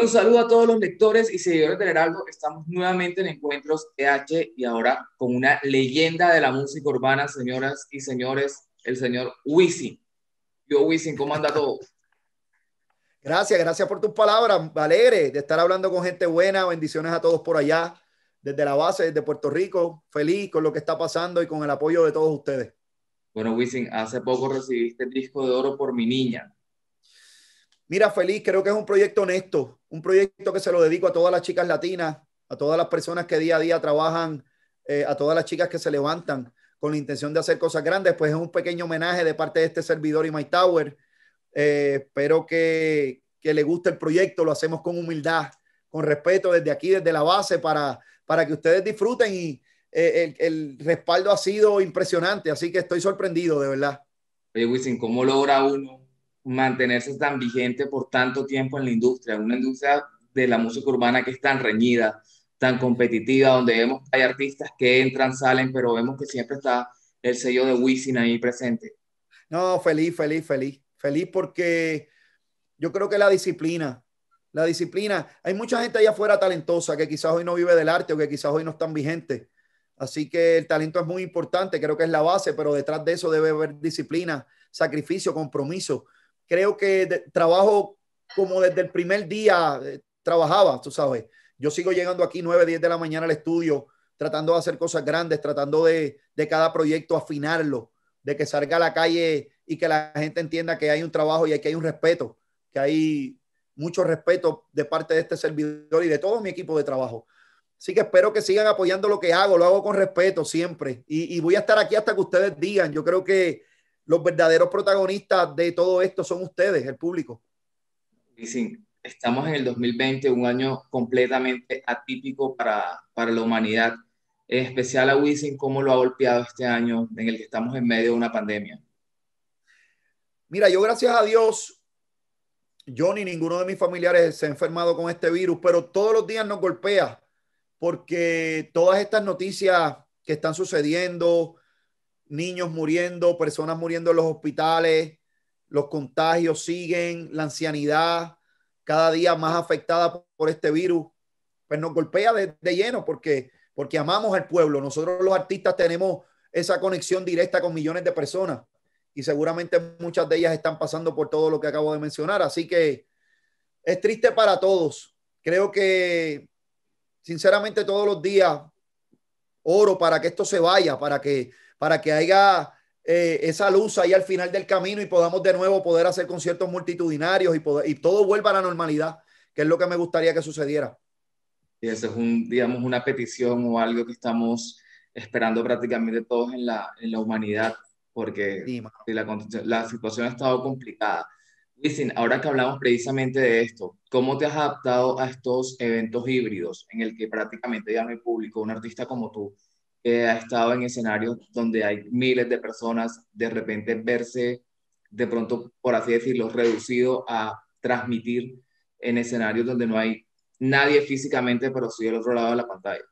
un saludo a todos los lectores y seguidores del Heraldo. Estamos nuevamente en Encuentros EH y ahora con una leyenda de la música urbana, señoras y señores, el señor Wisin. Yo, Wisin, ¿cómo anda todo? Gracias, gracias por tus palabras. Alegre de estar hablando con gente buena. Bendiciones a todos por allá, desde la base, desde Puerto Rico. Feliz con lo que está pasando y con el apoyo de todos ustedes. Bueno, Wisin, hace poco recibiste el disco de oro por mi niña. Mira, feliz, creo que es un proyecto honesto, un proyecto que se lo dedico a todas las chicas latinas, a todas las personas que día a día trabajan, eh, a todas las chicas que se levantan con la intención de hacer cosas grandes, pues es un pequeño homenaje de parte de este servidor y My Tower. Eh, espero que, que le guste el proyecto, lo hacemos con humildad, con respeto desde aquí, desde la base, para, para que ustedes disfruten y eh, el, el, respaldo ha sido impresionante, así que estoy sorprendido, de verdad. Oye, Wisin, ¿cómo logra uno mantenerse tan vigente por tanto tiempo en la industria, una industria de la música urbana que es tan reñida, tan competitiva, donde vemos hay artistas que entran, salen, pero vemos que siempre está el sello de Wisin ahí presente. No, feliz, feliz, feliz. Feliz porque yo creo que la disciplina, la disciplina, hay mucha gente allá afuera talentosa que quizás hoy no vive del arte o que quizás hoy no están vigente, Así que el talento es muy importante, creo que es la base, pero detrás de eso debe haber disciplina, sacrificio, compromiso creo que trabajo como desde el primer día eh, trabajaba, tú sabes. Yo sigo llegando aquí 9, 10 de la mañana al estudio, tratando de hacer cosas grandes, tratando de, de cada proyecto afinarlo, de que salga a la calle y que la gente entienda que hay un trabajo y que hay un respeto, que hay mucho respeto de parte de este servidor y de todo mi equipo de trabajo. Así que espero que sigan apoyando lo que hago, lo hago con respeto siempre y voy a estar aquí hasta que ustedes digan. Yo creo que los verdaderos protagonistas de todo esto son ustedes, el público. sí, estamos en el 2020, un año completamente atípico para, la humanidad, especial a Wisin, cómo lo ha golpeado este año en el que estamos en medio de una pandemia. Mira, yo gracias a Dios, yo ni ninguno de mis familiares se ha enfermado con este virus, pero todos los días nos golpea porque todas estas noticias que están sucediendo, niños muriendo, personas muriendo en los hospitales, los contagios siguen, la ancianidad cada día más afectada por este virus, pues nos golpea de, lleno porque, porque amamos al pueblo. Nosotros los artistas tenemos esa conexión directa con millones de personas y seguramente muchas de ellas están pasando por todo lo que acabo de mencionar. Así que es triste para todos. Creo que, sinceramente, todos los días oro para que esto se vaya, para que para que haya eh, esa luz ahí al final del camino y podamos de nuevo poder hacer conciertos multitudinarios y, todo vuelva a la normalidad, que es lo que me gustaría que sucediera. Y eso es, un, digamos, una petición o algo que estamos esperando prácticamente todos en la, humanidad, porque la, situación ha estado complicada. Listen, ahora que hablamos precisamente de esto, ¿cómo te has adaptado a estos eventos híbridos en el que prácticamente ya no hay público, un artista como tú? ha estado en escenarios donde hay miles de personas, de repente verse de pronto, por así decirlo, reducido a transmitir en escenarios donde no hay nadie físicamente, pero sí del otro lado de la pantalla.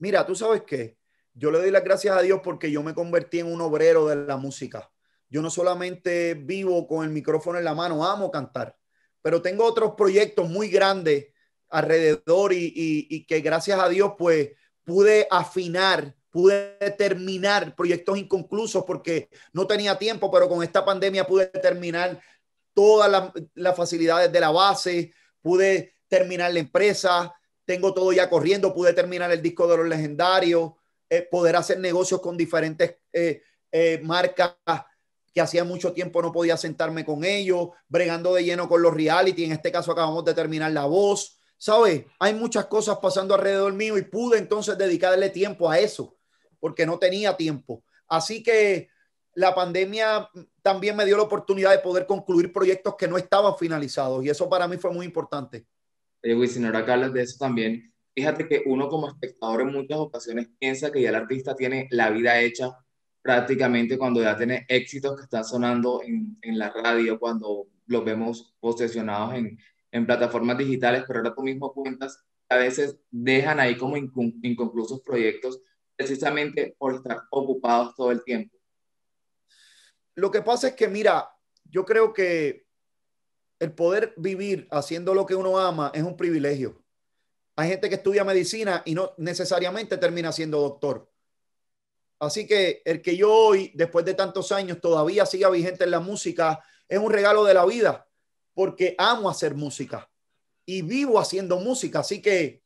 Mira, tú sabes qué, yo le doy las gracias a Dios porque yo me convertí en un obrero de la música. Yo no solamente vivo con el micrófono en la mano, amo cantar, pero tengo otros proyectos muy grandes alrededor y, y, y que gracias a Dios pues pude afinar pude terminar proyectos inconclusos porque no tenía tiempo, pero con esta pandemia pude terminar todas las, facilidades de la base, pude terminar la empresa, tengo todo ya corriendo, pude terminar el disco de los legendarios, eh, poder hacer negocios con diferentes eh, eh, marcas que hacía mucho tiempo no podía sentarme con ellos, bregando de lleno con los reality, en este caso acabamos de terminar La Voz, ¿sabes? Hay muchas cosas pasando alrededor mío y pude entonces dedicarle tiempo a eso porque no tenía tiempo. Así que la pandemia también me dio la oportunidad de poder concluir proyectos que no estaban finalizados y eso para mí fue muy importante. Y señora ahora de eso también, fíjate que uno como espectador en muchas ocasiones piensa que ya el artista tiene la vida hecha prácticamente cuando ya tiene éxitos que están sonando en, en la radio, cuando los vemos posesionados en, en plataformas digitales, pero ahora tú mismo cuentas, a veces dejan ahí como inconclusos proyectos precisamente por estar ocupados todo el tiempo. Lo que pasa es que, mira, yo creo que el poder vivir haciendo lo que uno ama es un privilegio. Hay gente que estudia medicina y no necesariamente termina siendo doctor. Así que el que yo hoy, después de tantos años, todavía siga vigente en la música, es un regalo de la vida, porque amo hacer música y vivo haciendo música. Así que,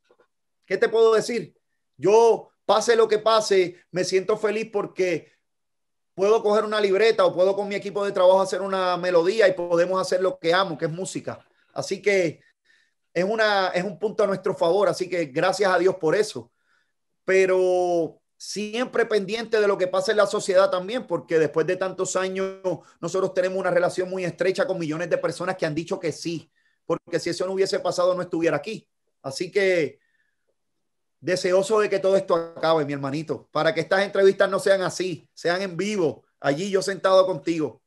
¿qué te puedo decir? Yo Pase lo que pase, me siento feliz porque puedo coger una libreta o puedo con mi equipo de trabajo hacer una melodía y podemos hacer lo que amo, que es música. Así que es, una, es un punto a nuestro favor, así que gracias a Dios por eso. Pero siempre pendiente de lo que pasa en la sociedad también, porque después de tantos años nosotros tenemos una relación muy estrecha con millones de personas que han dicho que sí, porque si eso no hubiese pasado no estuviera aquí. Así que deseoso de que todo esto acabe, mi hermanito, para que estas entrevistas no sean así, sean en vivo, allí yo sentado contigo.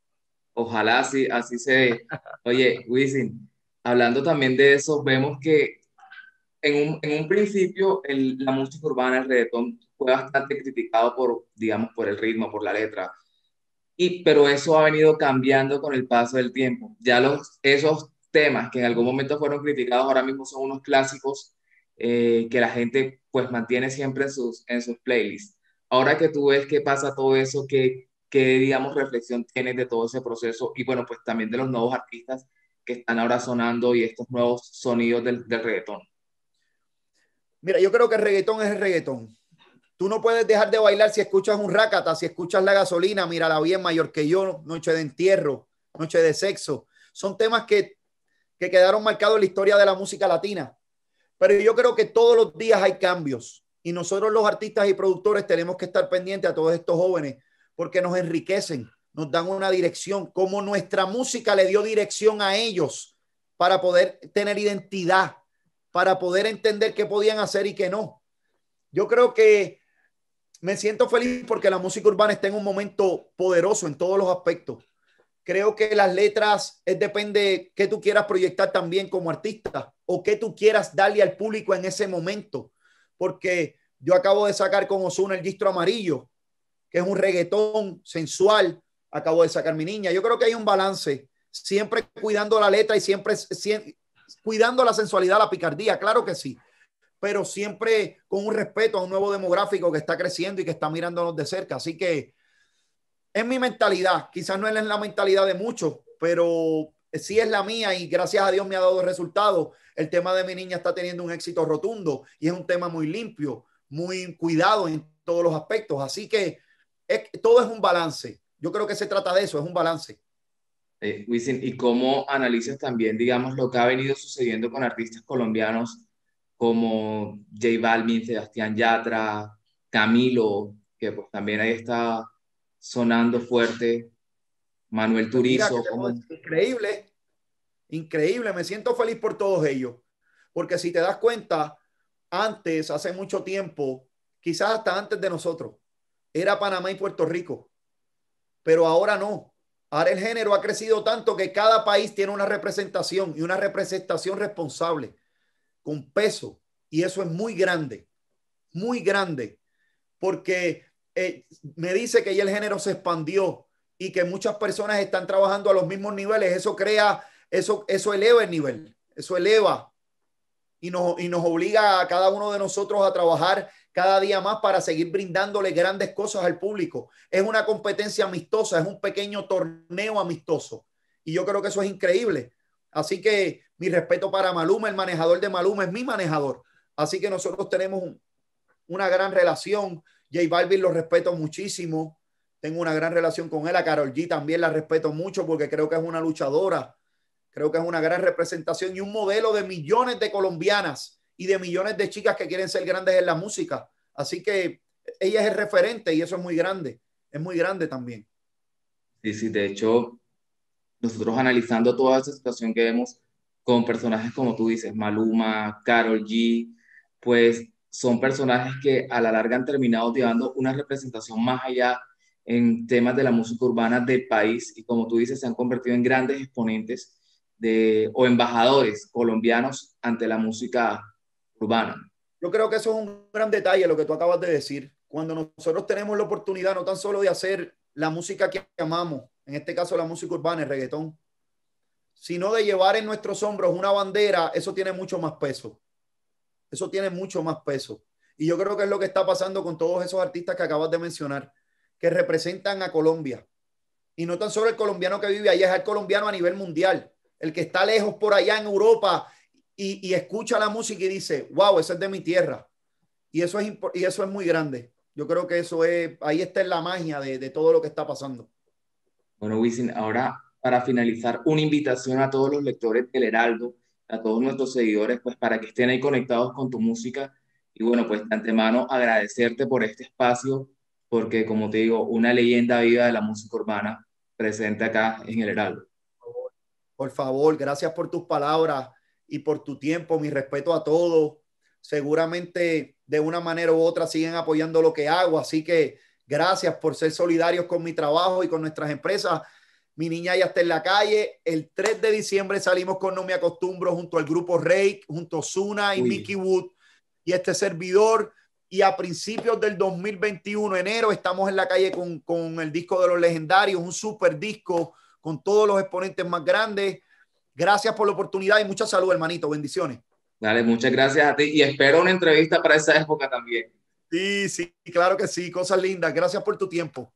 Ojalá así, así se Oye, Wisin, hablando también de eso, vemos que en un, en un principio la música urbana, el reggaetón, fue bastante criticado por, digamos, por el ritmo, por la letra. Y, pero eso ha venido cambiando con el paso del tiempo. Ya los, esos temas que en algún momento fueron criticados ahora mismo son unos clásicos eh, que la gente pues mantiene siempre en sus, en sus playlists. Ahora que tú ves qué pasa todo eso, qué, qué, digamos, reflexión tienes de todo ese proceso y bueno, pues también de los nuevos artistas que están ahora sonando y estos nuevos sonidos del, del reggaetón. Mira, yo creo que el reggaetón es el reggaetón. Tú no puedes dejar de bailar si escuchas un rácata, si escuchas la gasolina, mira, la bien, mayor que yo, noche de entierro, noche de sexo. Son temas que, que quedaron marcados en la historia de la música latina. Pero yo creo que todos los días hay cambios y nosotros los artistas y productores tenemos que estar pendientes a todos estos jóvenes porque nos enriquecen, nos dan una dirección, como nuestra música le dio dirección a ellos para poder tener identidad, para poder entender qué podían hacer y qué no. Yo creo que me siento feliz porque la música urbana está en un momento poderoso en todos los aspectos. Creo que las letras es eh, depende que tú quieras proyectar también como artista o que tú quieras darle al público en ese momento. Porque yo acabo de sacar con Osuna el Gistro Amarillo, que es un reggaetón sensual. Acabo de sacar mi niña. Yo creo que hay un balance, siempre cuidando la letra y siempre cuidando la sensualidad, la picardía, claro que sí, pero siempre con un respeto a un nuevo demográfico que está creciendo y que está mirándonos de cerca. Así que es mi mentalidad. Quizás no es la mentalidad de muchos, pero sí es la mía y gracias a Dios me ha dado resultados. El tema de mi niña está teniendo un éxito rotundo y es un tema muy limpio, muy cuidado en todos los aspectos. Así que todo es un balance. Yo creo que se trata de eso, es un balance. Eh, ¿y cómo analizas también, digamos, lo que ha venido sucediendo con artistas colombianos como J Balvin, Sebastián Yatra, Camilo, que pues también ahí está sonando fuerte. Manuel Turizo. Increíble, increíble. Me siento feliz por todos ellos. Porque si te das cuenta, antes, hace mucho tiempo, quizás hasta antes de nosotros, era Panamá y Puerto Rico. Pero ahora no. Ahora el género ha crecido tanto que cada país tiene una representación y una representación responsable, con peso. Y eso es muy grande, muy grande. Porque eh, me dice que ya el género se expandió y que muchas personas están trabajando a los mismos niveles, eso crea, eso, eso eleva el nivel, eso eleva y nos, obliga a cada uno de nosotros a trabajar cada día más para seguir brindándole grandes cosas al público. Es una competencia amistosa, es un pequeño torneo amistoso. Y yo creo que eso es increíble. Así que mi respeto para Maluma, el manejador de Maluma es mi manejador. Así que nosotros tenemos una gran relación. J Balvin lo respeto muchísimo. Tengo una gran relación con ella. A Carol G también la respeto mucho porque creo que es una luchadora. Creo que es una gran representación y un modelo de millones de colombianas y de millones de chicas que quieren ser grandes en la música. Así que ella es el referente y eso es muy grande. Es muy grande también. Sí, sí, de hecho, nosotros analizando toda esa situación que vemos con personajes como tú dices, Maluma, Carol G, pues son personajes que a la larga han terminado llevando una representación más allá en temas de la música urbana del país y como tú dices, se han convertido en grandes exponentes de, o embajadores colombianos ante la música urbana. Yo creo que eso es un gran detalle lo que tú acabas de decir. Cuando nosotros tenemos la oportunidad no tan solo de hacer la música que amamos, en este caso la música urbana, el reggaetón, sino de llevar en nuestros hombros una bandera, eso tiene mucho más peso eso tiene mucho más peso. Y yo creo que es lo que está pasando con todos esos artistas que acabas de mencionar, que representan a Colombia. Y no tan solo el colombiano que vive allá, es el colombiano a nivel mundial, el que está lejos por allá en Europa y, escucha la música y dice, wow, eso es de mi tierra. Y eso es, y eso es muy grande. Yo creo que eso es, ahí está la magia de, de todo lo que está pasando. Bueno, Wisin, ahora para finalizar, una invitación a todos los lectores del Heraldo a todos nuestros seguidores, pues para que estén ahí conectados con tu música. Y bueno, pues de antemano agradecerte por este espacio, porque como te digo, una leyenda viva de la música urbana presente acá en el Heraldo. Por favor, gracias por tus palabras y por tu tiempo. Mi respeto a todos. Seguramente de una manera u otra siguen apoyando lo que hago, así que gracias por ser solidarios con mi trabajo y con nuestras empresas. Mi niña ya está en la calle. El 3 de diciembre salimos con No Me Acostumbro junto al grupo Rake, junto a Zuna y Mickey Wood y este servidor. Y a principios del 2021, enero, estamos en la calle con, con el disco de los legendarios, un super disco con todos los exponentes más grandes. Gracias por la oportunidad y mucha salud, hermanito. Bendiciones. Dale, muchas gracias a ti y espero una entrevista para esa época también. Sí, sí, claro que sí, cosas lindas. Gracias por tu tiempo.